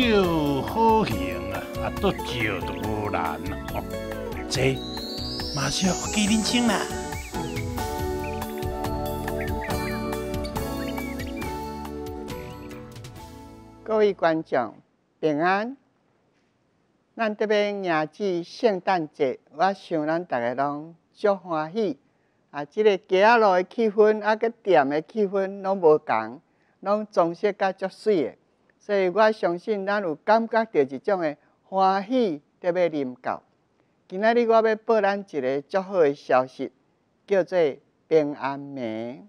就好行啊！啊，都少都无难哦。这马上给您请啦。各位观众，平安！咱这边迎接圣诞节，我想咱大家拢足欢喜啊！即个街仔路的气氛，啊个店的气氛，拢无同，拢装饰个足水个。所以我相信咱有感觉到一种诶欢喜特别临到。今仔日我要报咱一个足好诶消息，叫做平安眠。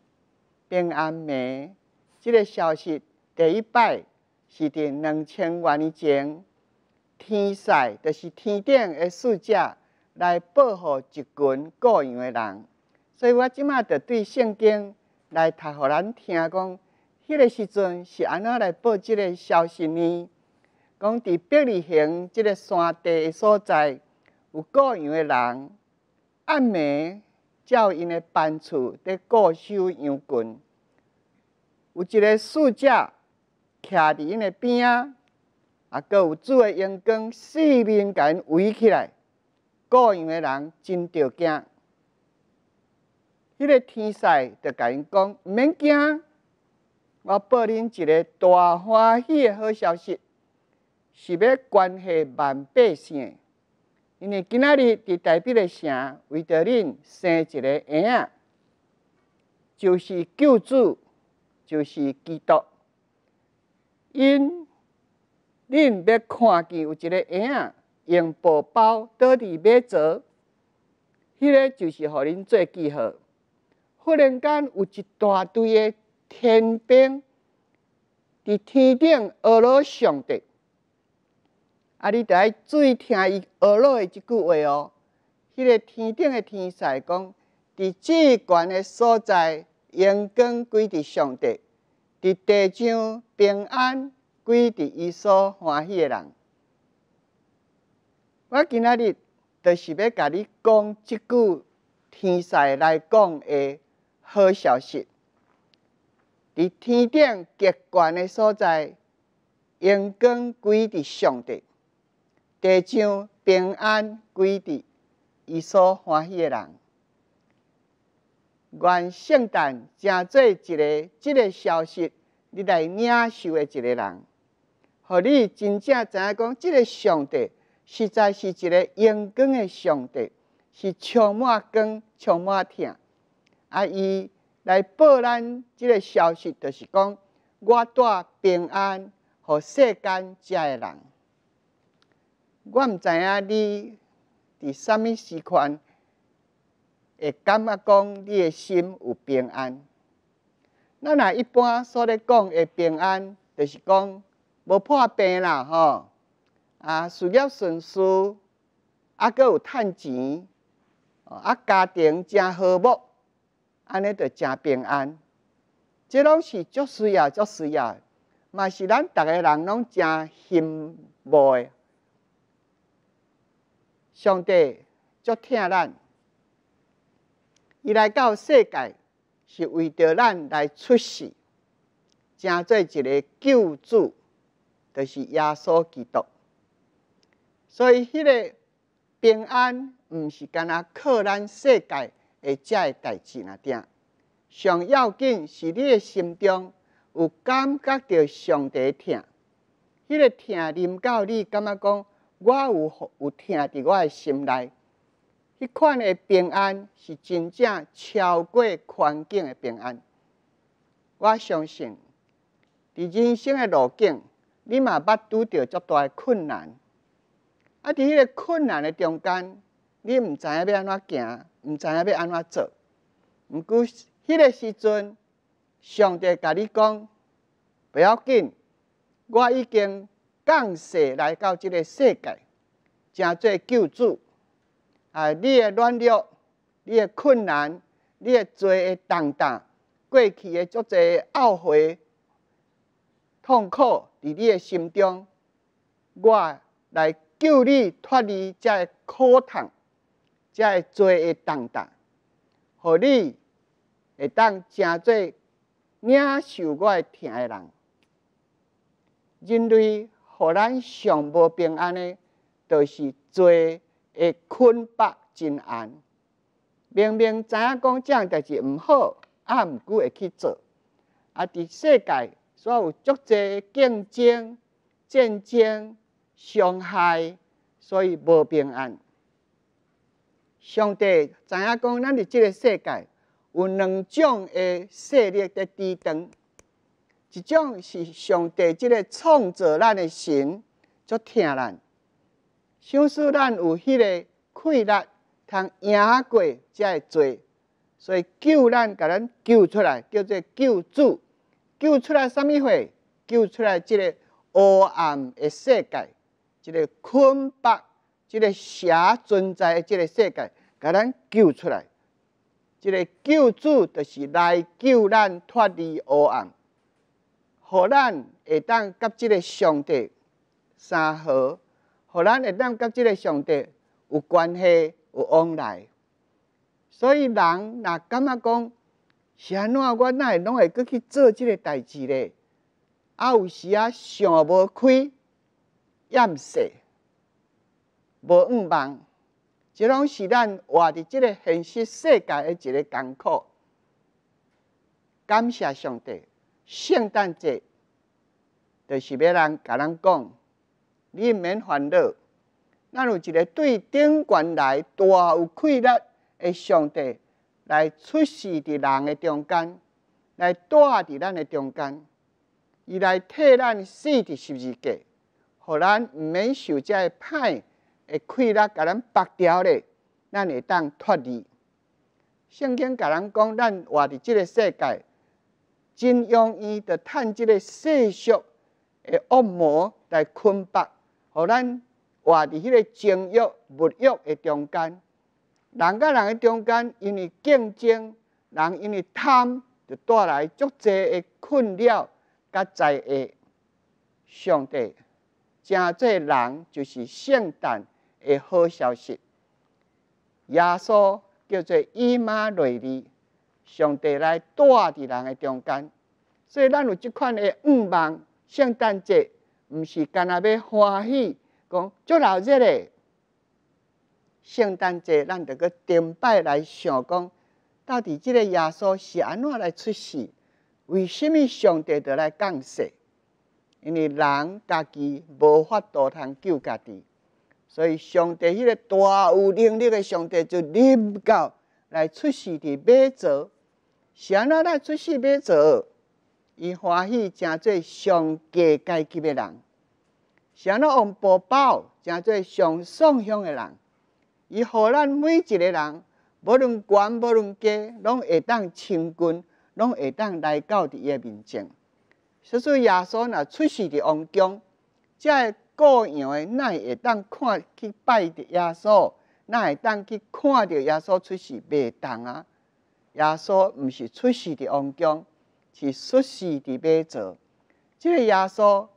平安眠这个消息第一摆是伫两千外年前，天赛就是天顶诶使者来报护一群各样诶人。所以我即卖着对圣经来读互咱听讲。迄个时阵是安怎来报即个消息呢？讲伫八里乡即个山地所在，有各样诶人，暗暝照因诶班厝伫过收羊群，有一个使者徛伫因诶边啊，啊，阁有的阳光四面因围起来，各样诶人真着惊。迄个天使就甲因讲，毋免惊。我报恁一个大欢喜的好消息，是要关系万百姓诶。因为今仔日伫台北的城，为着恁生一个囡仔，就是救主，就是基督。因恁要看见有一个囡仔用布包倒伫马槽，迄个就是互恁做记号。忽然间有一大堆的天边，伫天顶，阿罗上帝，啊！你得爱意听伊阿罗的一句话哦。迄个天顶的天使讲，伫最悬的所在，阳光归伫上帝；伫地上平安归伫伊所欢喜的人。我今仔日就是要甲你讲即句天使来讲的好消息。伫天顶极悬的所在，阳光归伫上帝，地上平安归伫伊所欢喜的人，愿圣诞正做一个，即个消息你来领受的一个人，互你真正知影讲，即个上帝实在是一个阳光的上帝，是充满光，充满疼。啊伊。来报咱即个消息，就是讲我带平安互世间遮个人。我毋知影你伫啥物时款会感觉讲你嘅心有平安。咱若一般所咧讲嘅平安，就是讲无破病啦，吼啊事业顺遂，啊个有趁钱，啊家庭真和睦。安尼就真平安，即拢是足需要、足需要，嘛是咱逐个人拢真慕诶，上帝足疼咱，伊来到世界是为着咱来出世，真做一个救主，就是耶稣基督。所以迄个平安毋是干那靠咱世界。会遮的代志若定上要紧是你诶心中有感觉到上帝疼，迄个疼临到你，感觉讲我有有疼伫我诶心内，迄款诶平安是真正超过环境诶平安。我相信伫人生诶路径，你嘛捌拄着遮大诶困难，啊！伫迄个困难诶中间。你毋知影要安怎行，毋知影要安怎做。毋过迄个时阵，上帝甲你讲，不要紧，我已经降世来到即个世界，正做救助。啊，你的软弱，你的困难，你的做的当当，过去诶足济懊悔、痛苦伫你诶心中，我来救你脱离这苦痛。才会做会当当，互你会当成做领受我疼的人。人类互咱上无平安的，就是做会困绑真安。明明知影讲这样代志毋好，啊毋过会去做。啊！伫世界所有足济竞争、战争、伤害，所以无平安。上帝知影讲，咱伫即个世界有两种的势力在抵挡，一种是上帝即个创造咱的神，足疼咱。想说咱有迄个气力，通赢过才会做。所以救咱，甲咱救出来，叫做救助。救出来什么货？救出来即个黑暗的世界，即个捆绑这个邪存在即个世界，甲咱救出来。这个救主就是来救咱脱离黑暗，互咱会当甲即个上帝三和，互咱会当甲即个上帝有关系有往来。所以人若感觉讲？怎我原会拢会去做即个代志咧，啊有时啊想无开，厌世。无愿望，即拢是咱活伫即个现实世界诶一个艰苦。感谢上帝，圣诞节就是要人甲咱讲，你毋免烦恼。咱有一个对顶悬来大有气力诶上帝，来出世伫人诶中间，来带伫咱诶中间，伊来替咱死伫十字架，互咱毋免受遮个歹。会亏力甲咱拔掉咧，咱会当脱离。圣经甲人讲，咱活伫即个世界，真容易着趁即个世俗的恶魔来捆绑，互咱活伫迄个情欲、物欲的中间。人甲人的中间，因为竞争，人因为贪，就带来足济的困扰甲灾厄。上帝，真济人就是圣诞诶，好消息！耶稣叫做伊玛瑞利，上帝来带伫人诶中间，所以咱有即款诶愿望。圣诞节毋是干阿要欢喜，讲足闹热咧。圣诞节咱着个顶拜来想讲，到底即个耶稣是安怎来出世？为什物上帝着来降世？因为人家己无法度通救家己。所以，上帝迄个大有能力的上帝就临到来出世伫马座，想到来出世马座，伊欢喜真做上阶阶级的人，想到用宝宝真做上上向的人，伊互咱每一个人，无论官无论家，拢会当亲近，拢会当来到伫伊面前。所以耶稣若出世伫王宫，会。各样诶，咱会当看去拜着耶稣，咱会当去看到耶稣出世未同啊。耶稣毋是出世伫王宫，是出世伫卑者。这个耶稣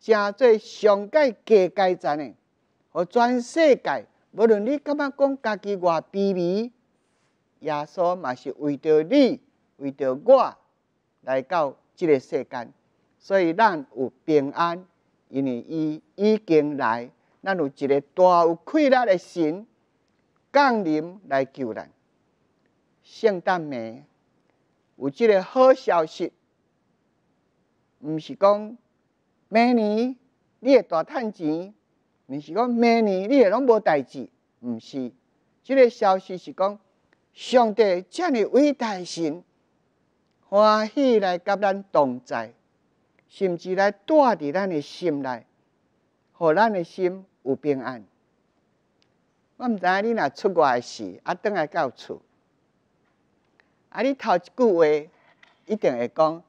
真做上界界阶层诶，互全世界无论你感觉讲，家己偌卑微，耶稣嘛是为着你，为着我来到即个世间，所以咱有平安。因为伊已经来，咱有一个大有快乐的神降临来救咱。圣诞节有这个好消息，唔是讲明年你会大趁钱，唔是讲明年你会拢无代志，唔是。这个消息是讲，上帝这尔伟大神，欢喜来甲咱同在。甚至来住伫咱的心内，互咱的心有平安。我毋知影你若出外时，啊，倒来到厝，啊，你头一句话一定会讲：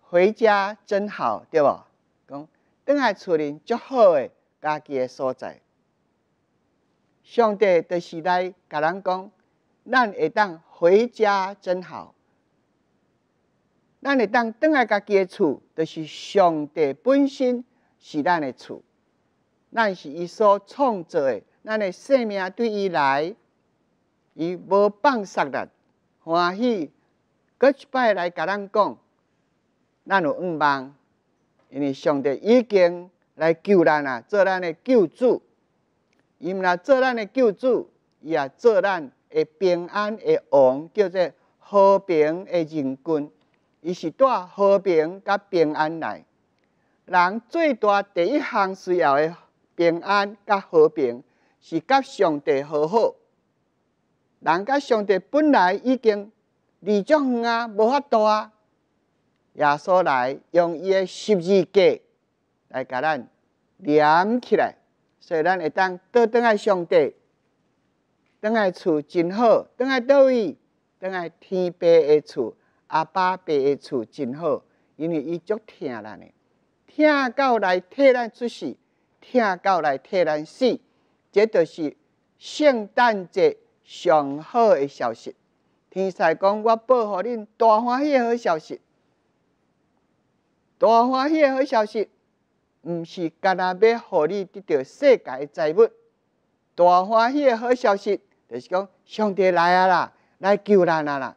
回家真好，对无？讲倒来厝里足好的家己诶所在。上帝就是来甲咱讲，咱会当回家真好。咱会当等来己的厝，就是上帝本身是咱的厝，咱是伊所创造的，咱的生命对伊来，伊无放杀力，欢喜。搁一摆来甲咱讲，咱有盼望，因为上帝已经来救咱啊，做咱的救主。伊来做咱的救主，也做咱的平安、的王，叫做和平的人群。伊是带和平甲平安来，人最大第一项需要的平安甲和平，是甲上帝和好。人甲上帝本来已经离足远啊，无法度啊。耶稣来用伊的十字架来甲咱连起来，所以咱会当倒转来上帝，倒来厝真好，倒来倒位，倒来天边的厝。阿爸爸的厝真好，因为伊足疼咱的，疼到来替咱出事，疼到来替咱死，这就是圣诞节上好诶消息。天神讲，我报互恁大欢喜诶好消息，大欢喜诶好消息，毋是干那要互你得到世界财物。大欢喜诶好消息，就是讲上帝来啊啦，来救咱啊啦。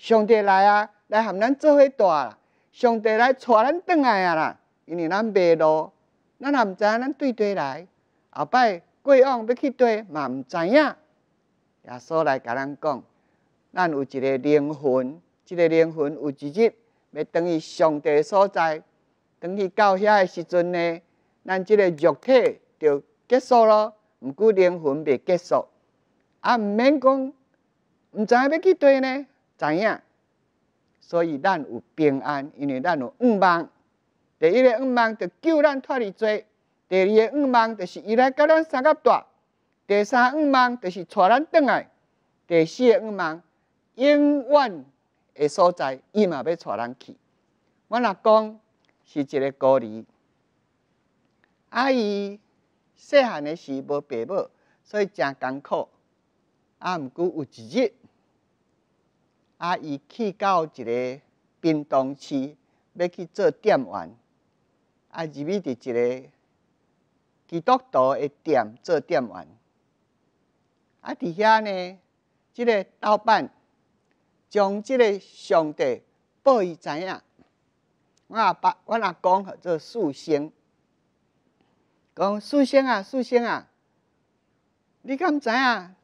上帝来啊，来和咱做伙大。上帝来带咱转来啊啦，因为咱迷路，咱也毋知影咱对对来。后摆过往要去追，嘛毋知影。耶稣来甲咱讲，咱有一个灵魂，这个灵魂有一日要等伊上帝所在。等伊到遐个时阵呢，咱即个肉体就结束咯，毋过灵魂未结束。啊，毋免讲，毋知影要去追呢。怎样？所以咱有平安，因为咱有五望。第一个五望就救咱脱离罪；第二个五望就是伊来跟咱相合大；第三五望就是带咱回来；第四个五望永远的所在，伊嘛要带咱去。我阿公是一个孤儿，阿姨细汉的时候无爸母，所以真艰苦。啊，毋过有一日。啊！伊去到一个冰冻市，要去做店员。啊，入去伫一个基督徒的店做店员。啊，伫遐呢，即个老板将即个上帝报伊知影。我阿爸，我阿公做塑星，讲塑星啊，塑星啊，你敢知影？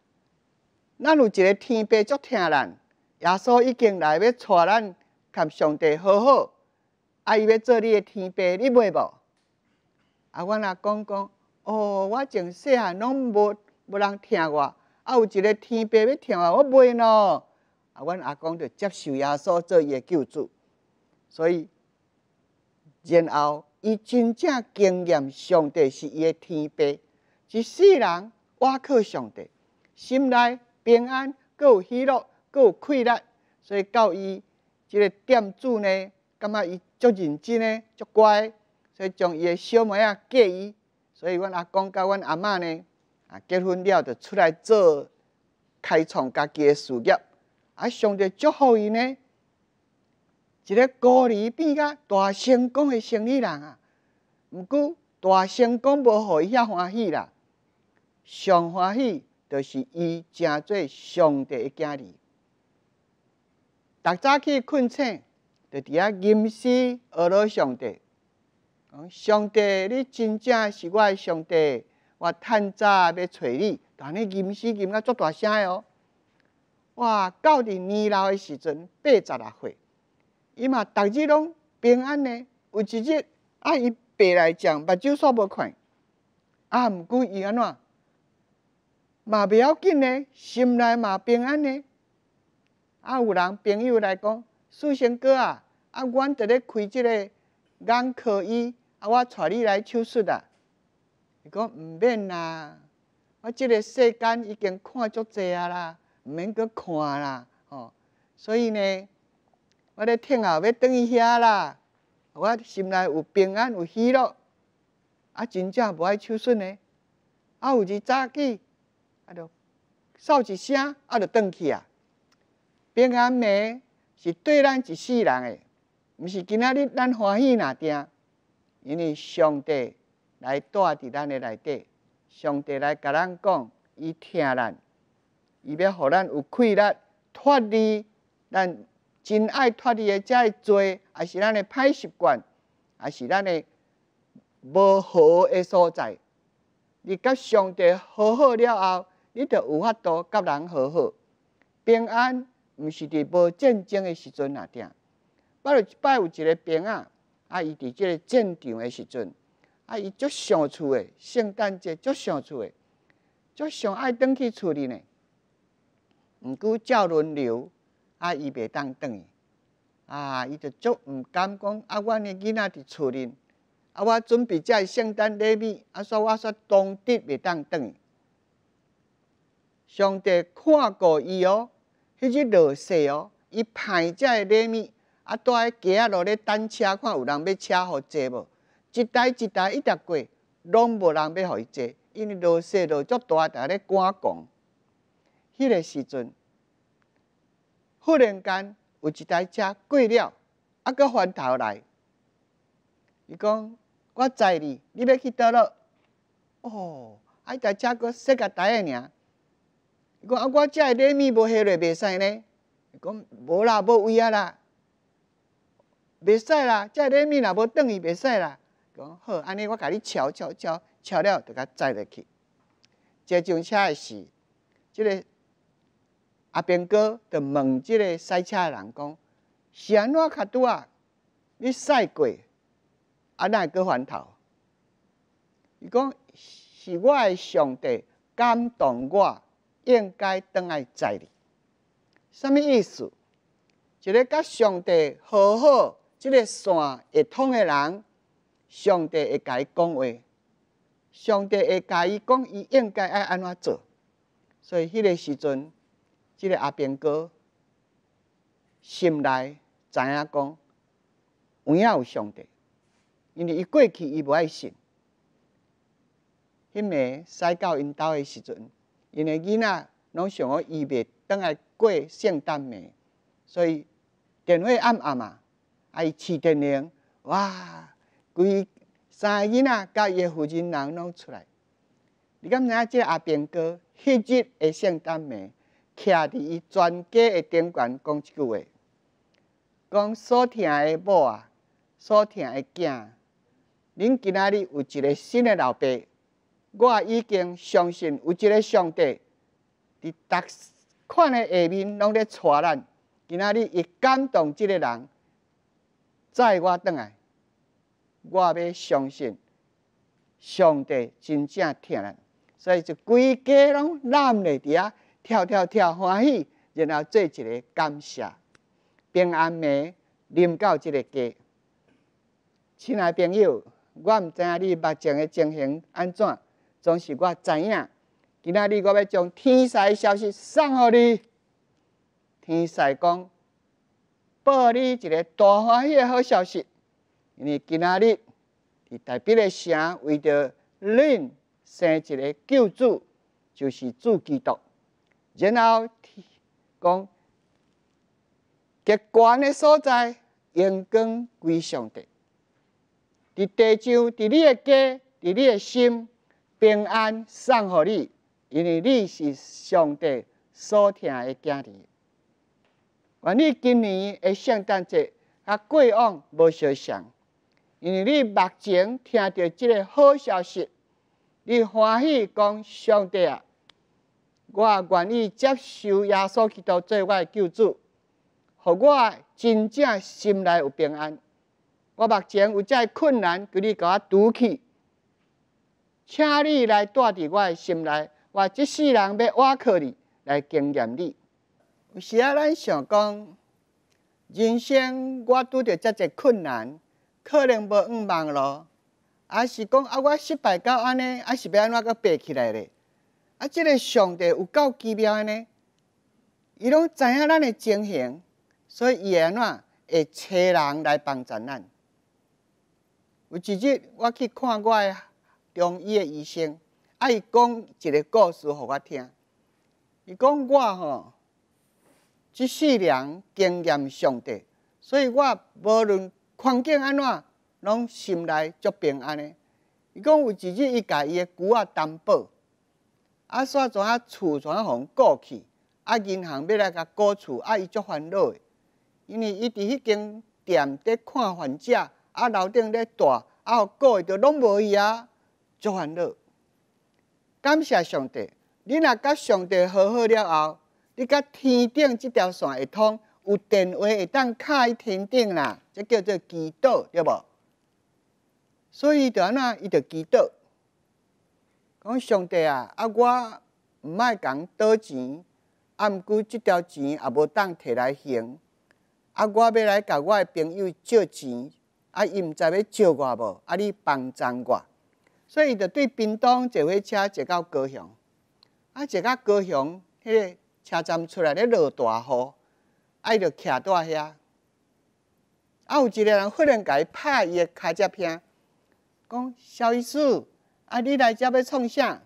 咱有一个天白足疼人。耶稣已经来要带咱，甲上帝好好，阿伊要做你的天爸，你买无？啊，阮阿公讲，哦，我从细汉拢无无人疼我，啊，有一个天爸要疼我，我买咯。啊，阮阿公就接受耶稣做伊的救主，所以，然后伊真正经验上帝是伊的天爸，一世人我靠上帝，心内平安，佮有喜乐。有气力，所以到伊即个店主呢，感觉伊足认真呢，足乖，所以将伊诶小妹仔嫁伊。所以阮阿公甲阮阿嬷呢，啊结婚了就出来做开创家己的事业，啊想着祝福伊呢，一个孤儿变甲大成功诶生意人啊。毋过大成功无互伊遐欢喜啦，上欢喜就是伊真做上弟一家里。逐早起困醒，就伫遐吟诗，学罗上帝，讲上帝，你真正是我上帝，我趁早要找你，但你吟诗吟到遮大声哦，哇，到年老的时阵八十六岁，伊嘛，逐日拢平安呢。有一日，啊，伊爬来讲，目睭煞无看，啊，毋过伊安怎，嘛袂要紧呢，心内嘛平安呢。啊！有人朋友来讲，素贤哥啊，啊，阮伫咧开即个眼科医，啊，我带你来手术啊。伊讲毋免啦，我即个世间已经看足济啊啦，毋免阁看啦，吼。所以呢，我咧等后要等伊遐啦，我心内有平安有喜乐，啊，真正无爱手术呢。啊，有一早起，啊，著嗽一声，啊，著转去啊。平安，命是对咱一世人诶，毋是今仔日咱欢喜哪点？因为上帝来带伫咱诶内底，上帝来甲咱讲，伊听咱，伊要互咱有快乐、脱离咱真爱脱离遮诶做，也是咱诶歹习惯，也是咱诶无好诶所在。你甲上帝和好了后，你着有法度甲人和好，平安。毋是伫无战争的时阵啊，定，一摆有一个兵啊，啊，伊伫即个战场的时阵，啊，伊足想厝的，圣诞节足想厝的，足想爱倒去厝里呢。毋过照轮流，啊，伊袂当倒去，啊，伊就足毋甘讲啊，阮的囡仔伫厝里，啊，我准备遮圣诞礼物，啊，煞我煞当的袂当倒去。上帝看过伊哦。迄日落雪哦，伊排只内面，啊带个仔落咧等车，看有人要车互坐无？一台一台一直过，拢无人要互伊坐，因为落雪落足大，个咧赶工。迄个时阵，忽然间有一台车过了，啊，搁翻头来，伊讲：，我载你，你要去倒落？哦，啊，台车个四个台尔。讲啊，我遮个面无下落，袂使呢？讲无啦，无位啊啦，袂使啦。遮个面若无转去，袂使啦。讲好，安尼我甲汝敲敲敲敲了，就甲载入去。接上车的时，即个阿兵哥就问即个塞车的人讲：，是安怎卡拄啊，你塞过？啊，那个反头？伊讲是我的上帝感动我。应该当爱在你。什么意思？一个甲上帝好好这个线会通的人，上帝会伊讲话，上帝会甲伊讲伊应该爱安怎做。所以迄个时阵，这个阿边哥心内知影讲？有影有上帝，因为伊过去伊无爱信。迄个西到因兜的时阵。因为囡仔拢想要预备等来过圣诞节，所以电话暗暗啊，啊伊七电铃，哇，规三个囡仔甲伊个父亲人拢出来。你敢知影即阿炳哥迄日的圣诞节，徛伫伊全家的顶冠讲一句话，讲所疼的某啊，所疼的囝，恁今仔日有一个新的老爸。我已经相信有一个上帝伫逐款的下面拢咧带咱，今仔日会感动即个人，在我倒来，我要相信上帝真正疼咱，所以就规家拢揽咧伫遐跳跳跳欢喜，然后做一个感谢平安夜，临到即个家，亲爱朋友，我毋知影你目前的情形安怎？总是我知影，今仔日我要将天师消息送互你。天师讲，报你一个大欢喜的好消息，因为今仔日，伫台北的城，为着恁生一个救主，就是主基督。然后讲，极权的所在，阳光归上帝。伫地上，伫你诶家，伫你诶心。平安送予你，因为你是上帝所听的儿女。愿你今年的圣诞节和过往无相像，因为你目前听到即个好消息，你欢喜讲上帝啊，我愿意接受耶稣基督做我的救主，互我真正心内有平安。我目前有遮困难，叫你给我拄去。请你来住伫我诶心内，我即世人要我靠你来经验你。有时啊，咱想讲人生，我拄着遮侪困难，可能无愿望咯，啊是讲啊，我失败到安尼，啊是要安怎个爬起来的？啊，即个上帝有够奇妙的呢！伊拢知影咱诶情形，所以伊安怎会找人来帮助咱？有一日，我去看我。中医的医生，爱讲一个故事互我听。伊讲我吼，即世人经验上帝，所以我无论环境安怎，拢心内足平安的。伊讲有一日，伊家己的古仔担保，啊，煞怎啊厝互人过去，啊，银行要来甲高厝，啊，伊足烦恼。因为伊伫迄间店伫看患者，啊，楼顶咧住，啊，有过个着拢无伊啊。做烦恼。感谢上帝！你若甲上帝和好了后，你甲天顶即条线会通，有电话会当卡天顶啦，即叫做祈祷，对无？所以，安哪伊就祈祷，讲上帝啊！啊，我毋爱讲倒钱，啊毋过即条钱也无当摕来行，啊，我要来甲我的朋友借钱，啊，伊毋知要借我无，啊，你帮助我。所以，就对屏东坐火车坐到高雄，啊，坐到高雄，迄个车站出来咧落大雨，伊着徛住遐。啊，有一个人忽然间拍伊个开遮片，讲小意思，啊，你来遮要创啥？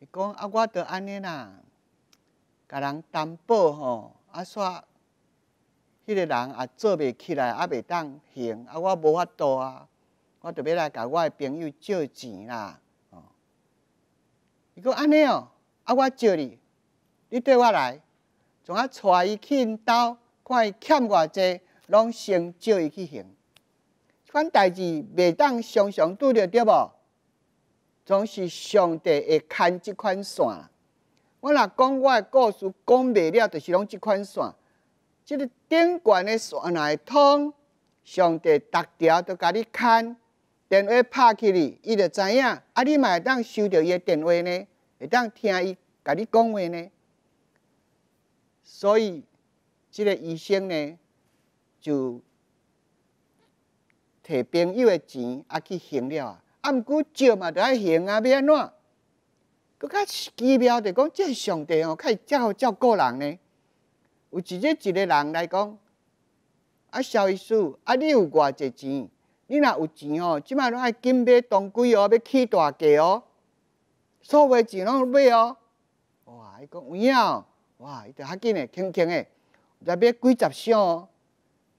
伊讲啊，我得安尼啦，甲人担保吼，啊，说，迄个人也做袂起来，啊，袂当行，啊，我无法度啊。我特别来甲我诶朋友借钱啦。哦，伊讲安尼哦，啊，我借你，你缀我来，怎啊带伊去兜，看伊欠偌济，拢先借伊去还。款代志袂当常常拄着，对无？总是上帝会牵即款线。我若讲我诶故事讲未了，就是拢即款线，即个顶悬诶线会通，上帝逐条都甲你牵。电话拍起哩，伊就知影啊！你会当收到伊个电话呢，会当听伊甲你讲话呢。所以，即个医生呢，就摕朋友的钱啊去行了啊。啊，毋过借嘛，着要行啊，要安怎？佫较奇妙地讲，这个上帝哦，较会照照顾人呢。有一日一个人来讲啊，小医师，啊，你有偌济钱？你若有钱哦，即卖拢爱金买当归哦，要起大价哦，收买钱拢买哦。哇，伊讲有影，哇，伊就较紧诶，轻轻嘞，再买几十箱哦。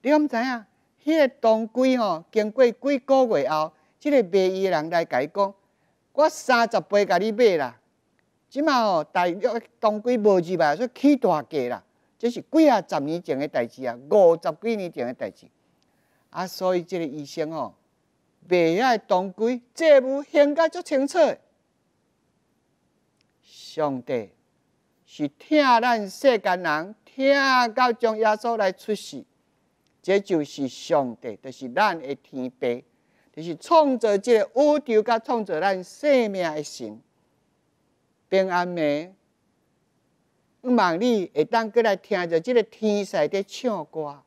你敢知影？迄个当归哦，经过几个月后，即个卖伊诶人来甲伊讲，我三十杯甲你买啦。即卖哦，大约当归无二万，说起大价啦。这是几啊十年前诶代志啊，五十几年前诶代志。啊，所以这个医生哦，袂爱当鬼，这无应该足清楚。上帝是听咱世间人听到将耶稣来出世，这就是上帝，就是咱的天父，就是创造这个宇宙，甲创造咱生命诶神。平安妹，我望你会当过来听着这个天使在唱歌。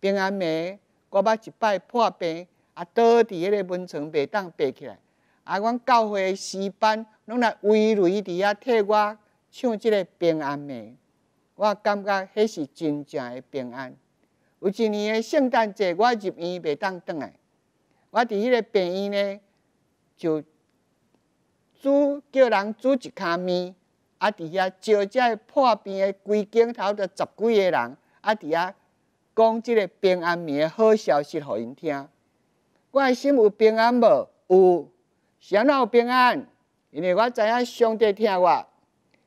平安妹。我捌一摆破病，啊，倒伫迄个病床袂当爬起来。啊，阮教会师班拢来围围伫遐替我唱即个平安的，我感觉迄是真正的平安。有一年诶圣诞节，我入院袂当倒来。我伫迄个病院咧，就煮叫人煮一卡面，啊，伫遐招集破病诶规镜头着十几个人，啊，伫遐。讲即个平安诶好消息互因听，我心有平安无，有，然有平安，因为我知影上帝听我，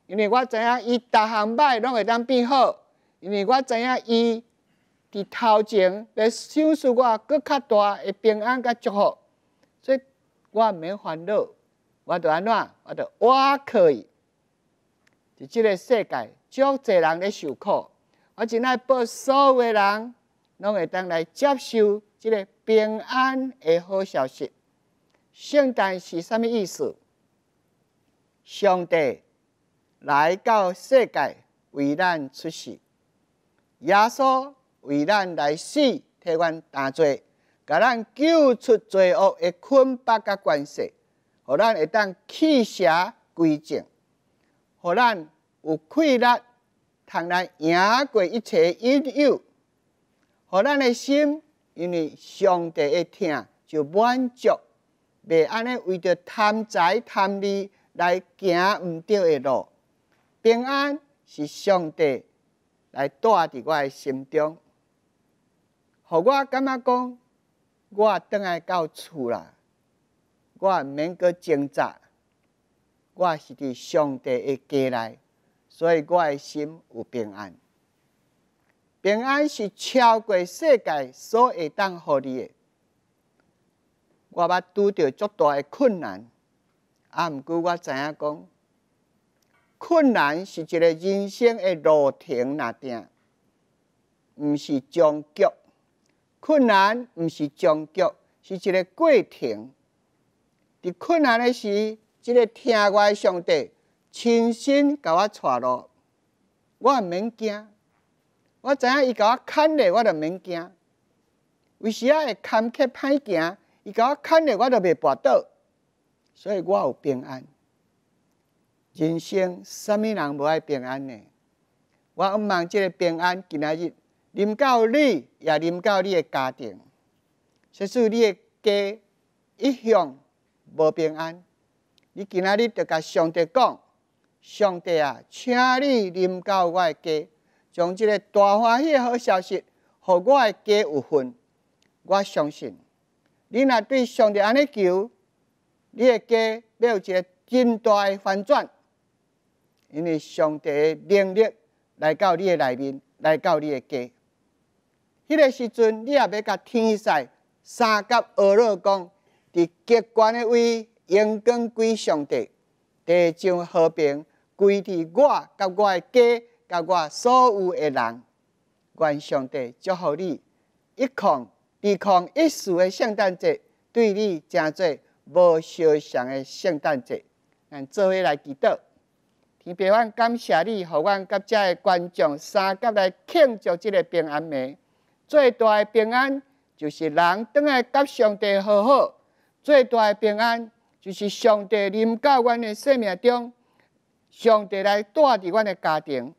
因为我知影伊逐项歹拢会当变好，因为我知影伊伫头前来赏赐我搁较大诶平安甲祝福，所以我毋免烦恼，我著安怎，我著我可以，伫即个世界，足侪人咧受苦。我真爱报，所有的人拢会当来接受即个平安的好消息。圣诞是啥物意思？上帝来到世界为咱出世，耶稣为咱来死替悬担罪，甲咱救出罪恶的捆绑甲关系，互咱会当弃邪归正，互咱有气力。倘咱赢过一切应有，互咱的心，因为上帝的听就满足，袂安尼为着贪财贪利来行毋对的路。平安是上帝来带伫我心中，互我感觉讲，我转来到厝啦，我毋免阁挣扎，我是伫上帝的家内。所以我的心有平安，平安是超过世界所会当给你的。我捌拄着足大的困难，啊毋过我知影讲，困难是一个人生的路程那定，毋是终局。困难毋是终局，是一个过程。伫困难的时，即个听的上帝。亲身甲我带路，我毋免惊。我知影伊甲我牵咧，我着免惊。有时啊会坎坷歹行？伊甲我牵咧，我着袂跋倒。所以我有平安。人生啥物人无爱平安呢？我毋忘即个平安，今仔日临到你，也临到你的家庭，即使你的家一向无平安，你今仔日就甲上帝讲。上帝啊，请你临到我的家，将即个大欢喜的好消息，给我的家有份。我相信，你若对上帝安尼求，你的家要有一个惊大的反转，因为上帝的能力来到你的内面，来到你的家。迄个时阵，你也要甲天使三甲恶老讲，伫极关的位，勇敢归上帝，地上和平。归伫我甲我诶家，甲我所有诶人，愿上帝祝福你。一空、二空、一世诶圣诞节，对你真侪无相像诶圣诞节。咱做伙来祈祷，天别人感谢你，互阮甲遮诶观众，三脚来庆祝即个平安暝。最大诶平安就是人当来甲上帝和好，最大诶平安就是上帝临到阮诶生命中。上帝来带伫阮的家庭，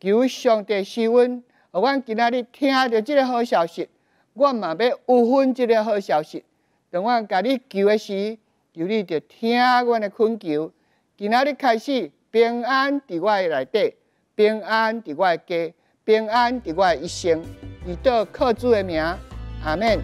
求上帝赐阮，我阮今日听到这个好消息，我嘛要有分这个好消息。等我家你求的时，求你着听阮的恳求。今日开始，平安在我内底，平安在我家，平安在我一生，以到靠主的名，阿门。